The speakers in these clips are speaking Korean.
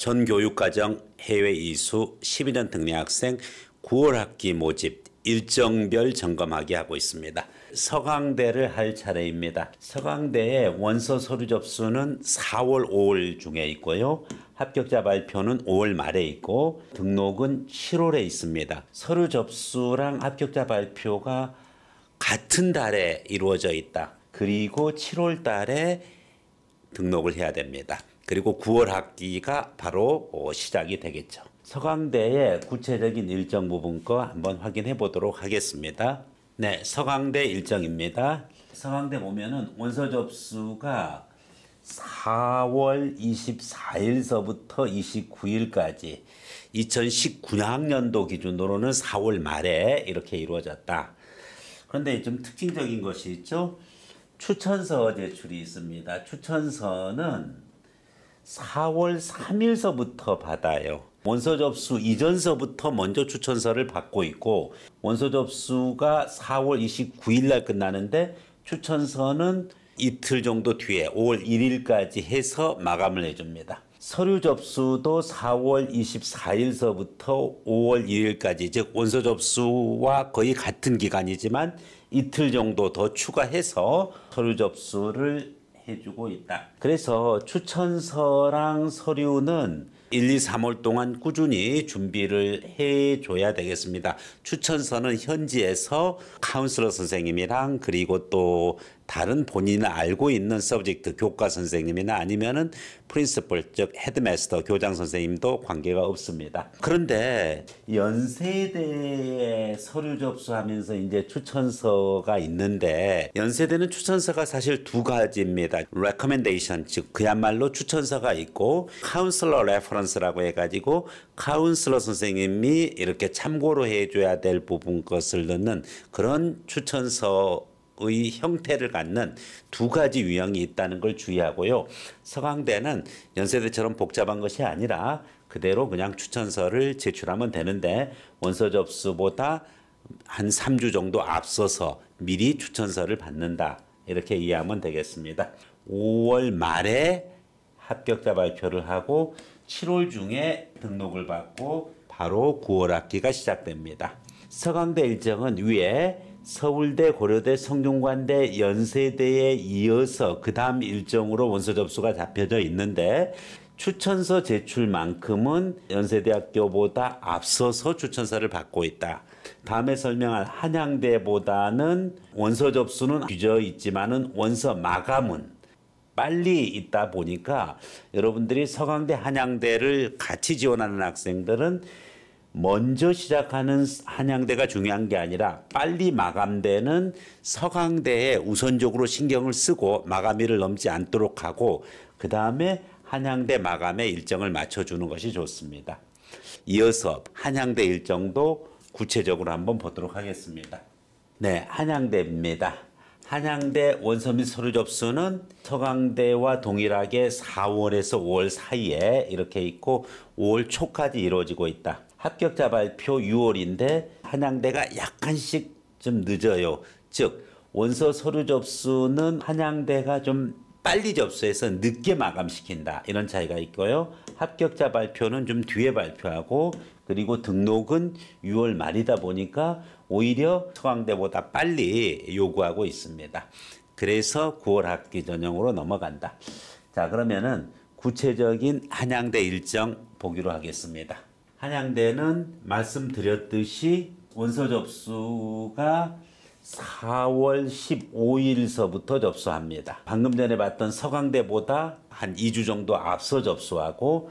전 교육과정 해외 이수 12년 등례 학생 9월 학기 모집 일정별 점검하게 하고 있습니다. 서강대를 할 차례입니다. 서강대의 원서 서류 접수는 4월, 5월 중에 있고요. 합격자 발표는 5월 말에 있고 등록은 7월에 있습니다. 서류 접수랑 합격자 발표가 같은 달에 이루어져 있다. 그리고 7월 달에 등록을 해야 됩니다. 그리고 9월 학기가 바로 어, 시작이 되겠죠. 서강대의 구체적인 일정 부분과 한번 확인해 보도록 하겠습니다. 네, 서강대 일정입니다. 서강대 보면은 원서 접수가 4월 24일서부터 29일까지 2019학년도 기준으로는 4월 말에 이렇게 이루어졌다. 그런데 좀 특징적인 것이 있죠. 추천서 제출이 있습니다. 추천서는 4월 3일서부터 받아요. 원서 접수 이전서부터 먼저 추천서를 받고 있고 원서 접수가 4월 29일 날 끝나는데 추천서는 이틀 정도 뒤에 5월 1일까지 해서 마감을 해줍니다. 서류 접수도 4월 24일서부터 5월 2일까지 즉 원서 접수와 거의 같은 기간이지만 이틀 정도 더 추가해서 서류 접수를 해주고 있다. 그래서 추천서랑 서류는 1, 2, 3월 동안 꾸준히 준비를 해줘야 되겠습니다. 추천서는 현지에서 카운슬러 선생님이랑 그리고 또 다른 본인이 알고 있는 서브젝트 교과 선생님이나 아니면은 프린스플 즉 헤드마스터 교장 선생님도 관계가 없습니다. 그런데 연세대에 서류 접수하면서 이제 추천서가 있는데 연세대는 추천서가 사실 두 가지입니다. 레커멘데이션 즉 그야말로 추천서가 있고 카운슬러 레퍼런스라고 해가지고 카운슬러 선생님이 이렇게 참고로 해줘야 될 부분 것을 넣는 그런 추천서 의 형태를 갖는 두 가지 유형이 있다는 걸 주의하고요. 서강대는 연세대처럼 복잡한 것이 아니라 그대로 그냥 추천서를 제출하면 되는데 원서 접수보다 한 3주 정도 앞서서 미리 추천서를 받는다. 이렇게 이해하면 되겠습니다. 5월 말에 합격자 발표를 하고 7월 중에 등록을 받고 바로 9월 학기가 시작됩니다. 서강대 일정은 위에 서울대, 고려대, 성균관대, 연세대에 이어서 그 다음 일정으로 원서 접수가 잡혀져 있는데 추천서 제출만큼은 연세대학교보다 앞서서 추천서를 받고 있다. 다음에 설명할 한양대보다는 원서 접수는 규저 있지만은 원서 마감은 빨리 있다 보니까 여러분들이 서강대 한양대를 같이 지원하는 학생들은 먼저 시작하는 한양대가 중요한 게 아니라 빨리 마감되는 서강대에 우선적으로 신경을 쓰고 마감일을 넘지 않도록 하고 그 다음에 한양대 마감의 일정을 맞춰주는 것이 좋습니다. 이어서 한양대 일정도 구체적으로 한번 보도록 하겠습니다. 네, 한양대입니다. 한양대 원서 및 서류 접수는 서강대와 동일하게 4월에서 5월 사이에 이렇게 있고 5월 초까지 이루어지고 있다. 합격자 발표 6월인데 한양대가 약간씩 좀 늦어요. 즉 원서 서류 접수는 한양대가 좀 빨리 접수해서 늦게 마감시킨다 이런 차이가 있고요. 합격자 발표는 좀 뒤에 발표하고 그리고 등록은 6월 말이다 보니까 오히려 서강대보다 빨리 요구하고 있습니다. 그래서 9월 학기 전형으로 넘어간다. 자 그러면은 구체적인 한양대 일정 보기로 하겠습니다. 한양대는 말씀드렸듯이 원서 접수가 4월 15일서부터 접수합니다. 방금 전에 봤던 서강대보다 한 2주 정도 앞서 접수하고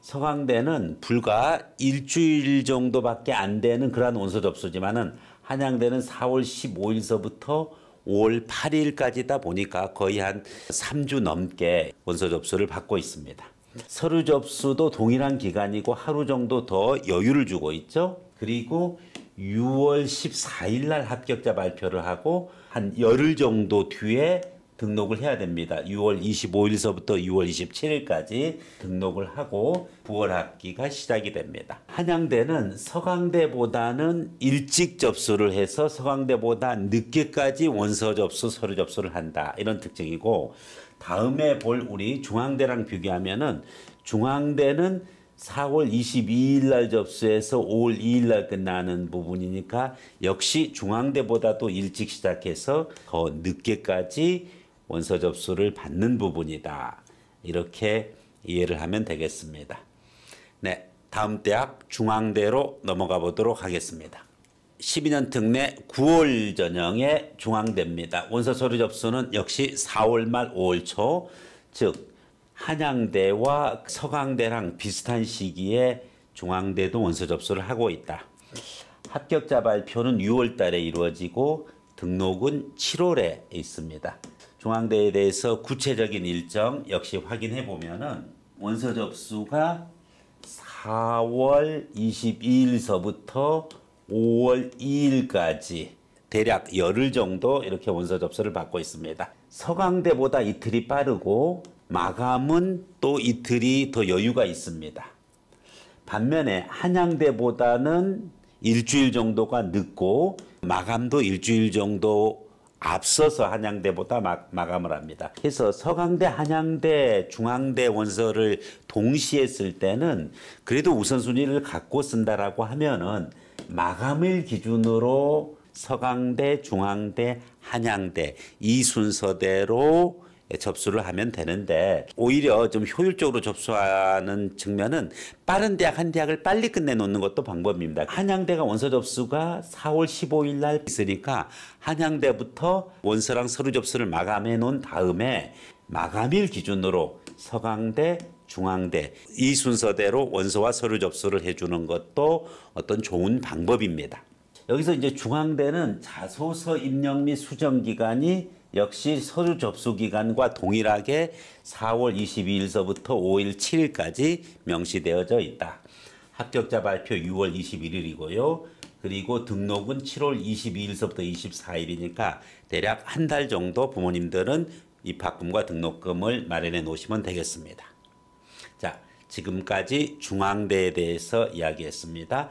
서강대는 불과 일주일 정도밖에 안 되는 그러한 원서 접수지만은 한양대는 4월 15일서부터 5월 8일까지다 보니까 거의 한 3주 넘게 원서 접수를 받고 있습니다. 서류 접수도 동일한 기간이고 하루 정도 더 여유를 주고 있죠. 그리고 6월 14일 날 합격자 발표를 하고 한 열흘 정도 뒤에 등록을 해야 됩니다. 6월 25일서부터 6월 27일까지 등록을 하고 9월 학기가 시작이 됩니다. 한양대는 서강대보다는 일찍 접수를 해서 서강대보다 늦게까지 원서 접수, 서류 접수를 한다. 이런 특징이고 다음에 볼 우리 중앙대랑 비교하면은 중앙대는 4월 22일 날 접수해서 5월 2일 날 끝나는 부분이니까 역시 중앙대보다도 일찍 시작해서 더 늦게까지 원서 접수를 받는 부분이다. 이렇게 이해를 하면 되겠습니다. 네, 다음 대학 중앙대로 넘어가 보도록 하겠습니다. 12년 특례 9월 전형의 중앙대입니다. 원서 서류 접수는 역시 4월 말 5월 초, 즉 한양대와 서강대랑 비슷한 시기에 중앙대도 원서 접수를 하고 있다. 합격자 발표는 6월 달에 이루어지고 등록은 7월에 있습니다. 중앙대에 대해서 구체적인 일정 역시 확인해 보면은 원서 접수가 4월 22일서부터 5월 2일까지 대략 열흘 정도 이렇게 원서 접수를 받고 있습니다. 서강대보다 이틀이 빠르고 마감은 또 이틀이 더 여유가 있습니다. 반면에 한양대보다는 일주일 정도가 늦고 마감도 일주일 정도 앞서서 한양대보다 막, 마감을 합니다. 그래서 서강대, 한양대, 중앙대 원서를 동시에 쓸 때는 그래도 우선순위를 갖고 쓴다라고 하면은 마감을 기준으로 서강대, 중앙대, 한양대 이 순서대로 예, 접수를 하면 되는데 오히려 좀 효율적으로 접수하는 측면은 빠른 대학 한 대학을 빨리 끝내놓는 것도 방법입니다. 한양대가 원서 접수가 4월 15일 날 있으니까 한양대부터 원서랑 서류 접수를 마감해 놓은 다음에 마감일 기준으로 서강대 중앙대 이 순서대로 원서와 서류 접수를 해주는 것도 어떤 좋은 방법입니다. 여기서 이제 중앙대는 자소서 입력 및 수정 기간이 역시 서류 접수 기간과 동일하게 4월 22일서부터 5일 7일까지 명시되어져 있다. 합격자 발표 6월 21일이고요. 그리고 등록은 7월 22일서부터 24일이니까 대략 한 달 정도 부모님들은 입학금과 등록금을 마련해 놓으시면 되겠습니다. 자, 지금까지 중앙대에 대해서 이야기했습니다.